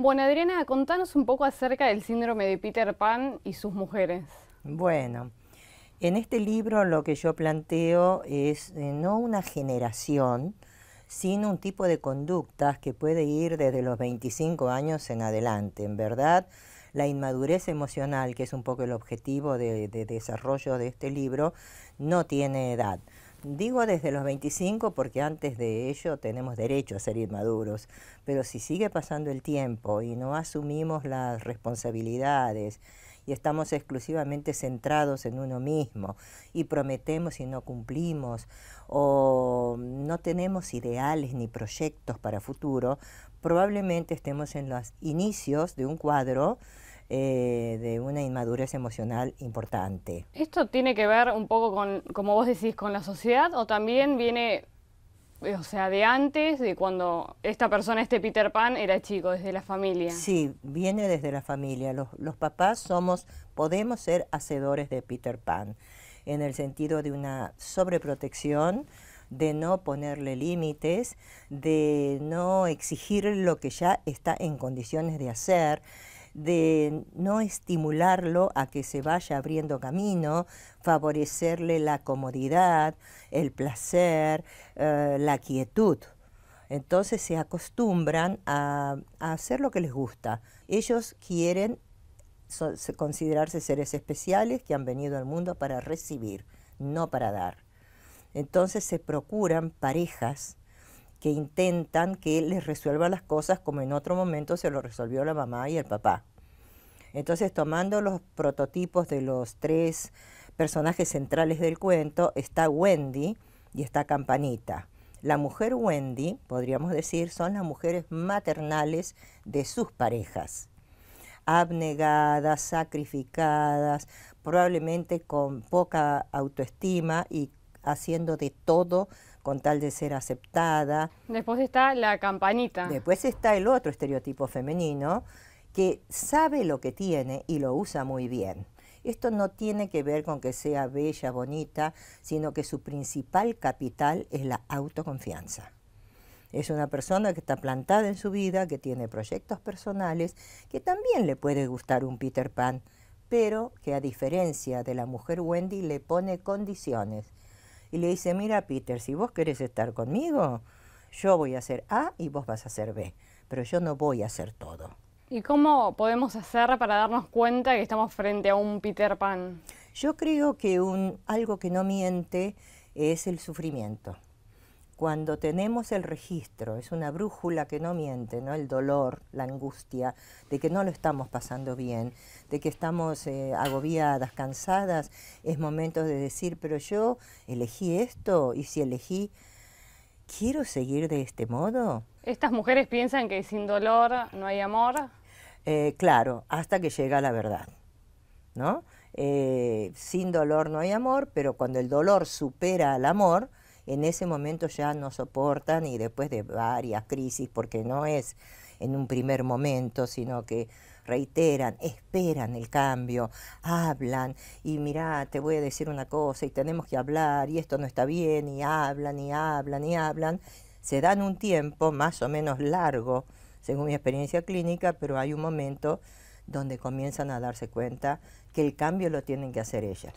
Bueno, Adriana, contanos un poco acerca del síndrome de Peter Pan y sus mujeres. Bueno, en este libro lo que yo planteo es eh, no una generación, sino un tipo de conductas que puede ir desde los 25 años en adelante. En verdad, la inmadurez emocional, que es un poco el objetivo de desarrollo de este libro, no tiene edad. Digo desde los 25 porque antes de ello tenemos derecho a ser inmaduros, pero si sigue pasando el tiempo y no asumimos las responsabilidades y estamos exclusivamente centrados en uno mismo y prometemos y no cumplimos o no tenemos ideales ni proyectos para futuro, probablemente estemos en los inicios de un cuadro eh, de una inmadurez emocional importante. ¿Esto tiene que ver un poco con, como vos decís, con la sociedad o también viene, eh, o sea, de antes, de cuando esta persona, este Peter Pan, era chico, desde la familia? Sí, viene desde la familia. Los, los papás somos, podemos ser hacedores de Peter Pan, en el sentido de una sobreprotección, de no ponerle límites, de no exigir lo que ya está en condiciones de hacer, de no estimularlo a que se vaya abriendo camino, favorecerle la comodidad, el placer, eh, la quietud. Entonces se acostumbran a, hacer lo que les gusta. Ellos quieren considerarse seres especiales que han venido al mundo para recibir, no para dar. Entonces se procuran parejas que intentan que les resuelva las cosas como en otro momento se lo resolvió la mamá y el papá. Entonces, tomando los prototipos de los tres personajes centrales del cuento, está Wendy y está Campanita. La mujer Wendy, podríamos decir, son las mujeres maternales de sus parejas abnegadas, sacrificadas, probablemente con poca autoestima y haciendo de todo con tal de ser aceptada. Después está la campanita. Después está el otro estereotipo femenino que sabe lo que tiene y lo usa muy bien. Esto no tiene que ver con que sea bella, bonita, sino que su principal capital es la autoconfianza. Es una persona que está plantada en su vida, que tiene proyectos personales, que también le puede gustar un Peter Pan, pero que a diferencia de la mujer Wendy le pone condiciones y le dice, mira Peter, si vos querés estar conmigo, yo voy a hacer A y vos vas a hacer B, pero yo no voy a hacer todo. ¿Y cómo podemos hacer para darnos cuenta que estamos frente a un Peter Pan? Yo creo que un, algo que no miente es el sufrimiento cuando tenemos el registro, es una brújula que no miente, ¿no? El dolor, la angustia, de que no lo estamos pasando bien, de que estamos eh, agobiadas, cansadas, es momento de decir, pero yo elegí esto y si elegí, ¿quiero seguir de este modo? Estas mujeres piensan que sin dolor no hay amor. Eh, claro, hasta que llega la verdad, ¿no? Eh, sin dolor no hay amor, pero cuando el dolor supera al amor, en ese momento ya no soportan y después de varias crisis, porque no es en un primer momento, sino que reiteran, esperan el cambio, hablan y mirá, te voy a decir una cosa y tenemos que hablar y esto no está bien y hablan y hablan y hablan. Se dan un tiempo más o menos largo, según mi experiencia clínica, pero hay un momento donde comienzan a darse cuenta que el cambio lo tienen que hacer ellas.